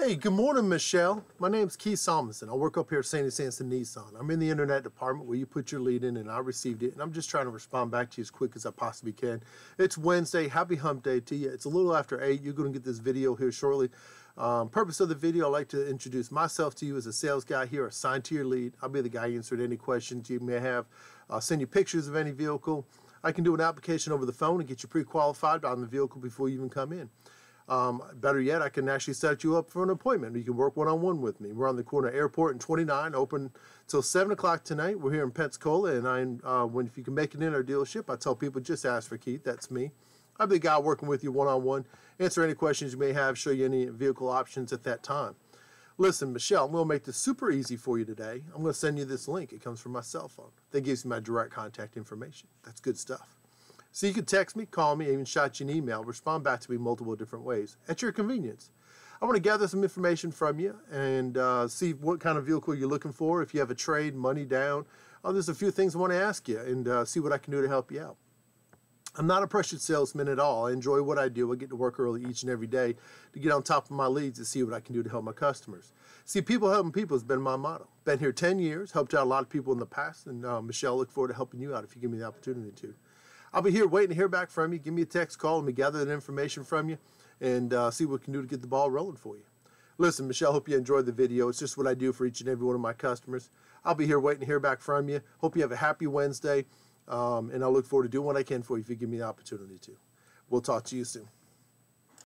Hey, good morning, Michelle. My name's Keith Salmonson. I work up here at Sandy Sanson Nissan. I'm in the internet department where you put your lead in, and I received it, and I'm just trying to respond back to you as quick as I possibly can. It's Wednesday. Happy hump day to you. It's a little after 8. You're going to get this video here shortly. Um, purpose of the video, I'd like to introduce myself to you as a sales guy here assigned to your lead. I'll be the guy answering any questions you may have. I'll send you pictures of any vehicle. I can do an application over the phone and get you pre-qualified on the vehicle before you even come in. Um, better yet, I can actually set you up for an appointment. You can work one on one with me. We're on the corner airport and 29, open till 7 o'clock tonight. We're here in Pensacola, and I, uh, when if you can make it in our dealership, I tell people just ask for Keith. That's me. I'm the guy working with you one on one, answer any questions you may have, show you any vehicle options at that time. Listen, Michelle, I'm going to make this super easy for you today. I'm going to send you this link. It comes from my cell phone. That gives you my direct contact information. That's good stuff. So you can text me, call me, even shot you an email, respond back to me multiple different ways at your convenience. I want to gather some information from you and uh, see what kind of vehicle you're looking for. If you have a trade, money down, oh, there's a few things I want to ask you and uh, see what I can do to help you out. I'm not a pressured salesman at all. I enjoy what I do. I get to work early each and every day to get on top of my leads and see what I can do to help my customers. See, people helping people has been my motto. Been here 10 years, helped out a lot of people in the past, and uh, Michelle, look forward to helping you out if you give me the opportunity to. I'll be here waiting to hear back from you. Give me a text, call, and we gather that information from you and uh, see what we can do to get the ball rolling for you. Listen, Michelle, hope you enjoyed the video. It's just what I do for each and every one of my customers. I'll be here waiting to hear back from you. Hope you have a happy Wednesday, um, and I look forward to doing what I can for you if you give me the opportunity to. We'll talk to you soon.